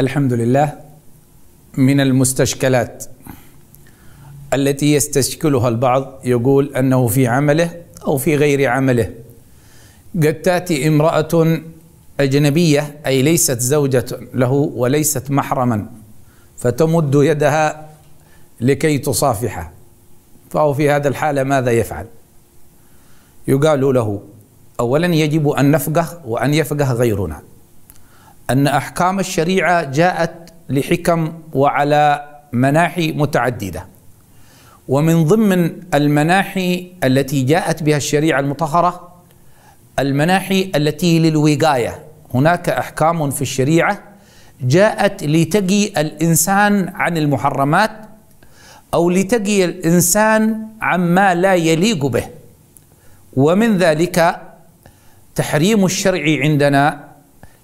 الحمد لله من المستشكلات التي يستشكلها البعض يقول انه في عمله او في غير عمله قد تاتي امراه اجنبيه اي ليست زوجه له وليست محرما فتمد يدها لكي تصافحه فهو في هذا الحاله ماذا يفعل يقال له اولا يجب ان نفقه وان يفقه غيرنا ان احكام الشريعه جاءت لحكم وعلى مناحي متعدده ومن ضمن المناحي التي جاءت بها الشريعه المطهره المناحي التي للوقايه هناك احكام في الشريعه جاءت لتقي الانسان عن المحرمات او لتقي الانسان عما لا يليق به ومن ذلك تحريم الشرع عندنا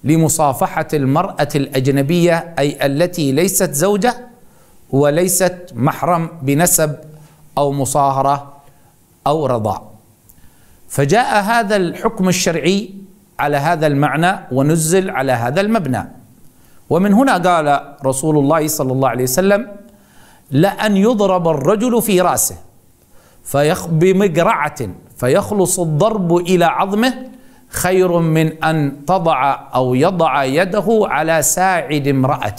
لمصافحة المرأة الأجنبية أي التي ليست زوجة وليست محرم بنسب أو مصاهرة أو رضاع فجاء هذا الحكم الشرعي على هذا المعنى ونزل على هذا المبنى ومن هنا قال رسول الله صلى الله عليه وسلم لأن يضرب الرجل في رأسه فيخ بمقرعة فيخلص الضرب إلى عظمه خير من ان تضع او يضع يده على ساعد امراه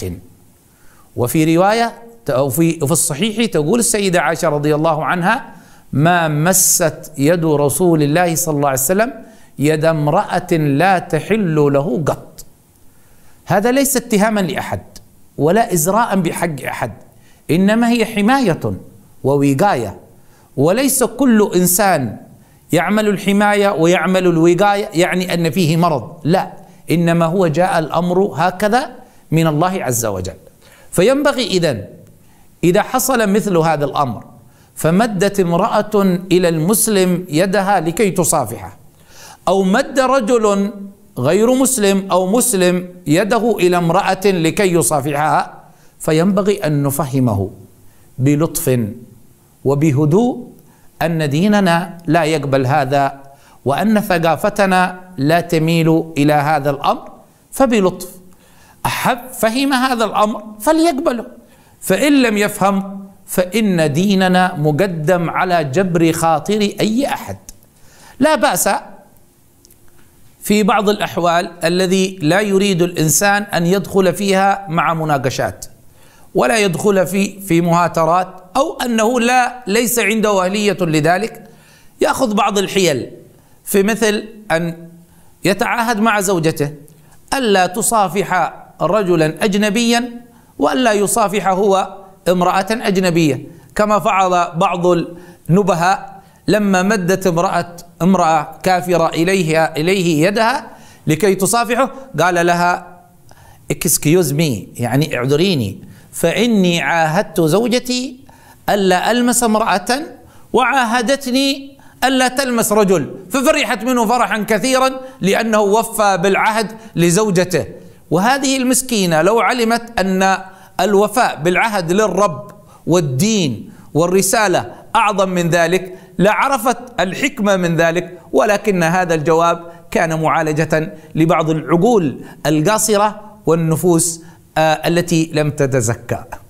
وفي روايه او في في الصحيح تقول السيده عائشه رضي الله عنها ما مست يد رسول الله صلى الله عليه وسلم يد امراه لا تحل له قط هذا ليس اتهاما لاحد ولا ازراء بحق احد انما هي حمايه ووقايه وليس كل انسان يعمل الحماية ويعمل الوقاية يعني أن فيه مرض لا إنما هو جاء الأمر هكذا من الله عز وجل فينبغي إذن إذا حصل مثل هذا الأمر فمدت امرأة إلى المسلم يدها لكي تصافحه أو مد رجل غير مسلم أو مسلم يده إلى امرأة لكي يصافحها فينبغي أن نفهمه بلطف وبهدوء ان ديننا لا يقبل هذا وان ثقافتنا لا تميل الى هذا الامر فبلطف احب فهم هذا الامر فليقبله فان لم يفهم فان ديننا مقدم على جبر خاطر اي احد لا باس في بعض الاحوال الذي لا يريد الانسان ان يدخل فيها مع مناقشات ولا يدخل في في مهاترات او انه لا ليس عنده اهليه لذلك ياخذ بعض الحيل في مثل ان يتعاهد مع زوجته الا تصافح رجلا اجنبيا والا يصافح هو امراه اجنبيه كما فعل بعض النبهاء لما مدت امراه امراه كافره اليها اليه يدها لكي تصافحه قال لها اكسكيوز مي يعني اعذريني فإني عاهدت زوجتي ألا ألمس امرأة وعاهدتني ألا تلمس رجل ففرحت منه فرحا كثيرا لأنه وفى بالعهد لزوجته وهذه المسكينة لو علمت أن الوفاء بالعهد للرب والدين والرسالة أعظم من ذلك لعرفت الحكمة من ذلك ولكن هذا الجواب كان معالجة لبعض العقول القاصرة والنفوس آه، التي لم تتزكى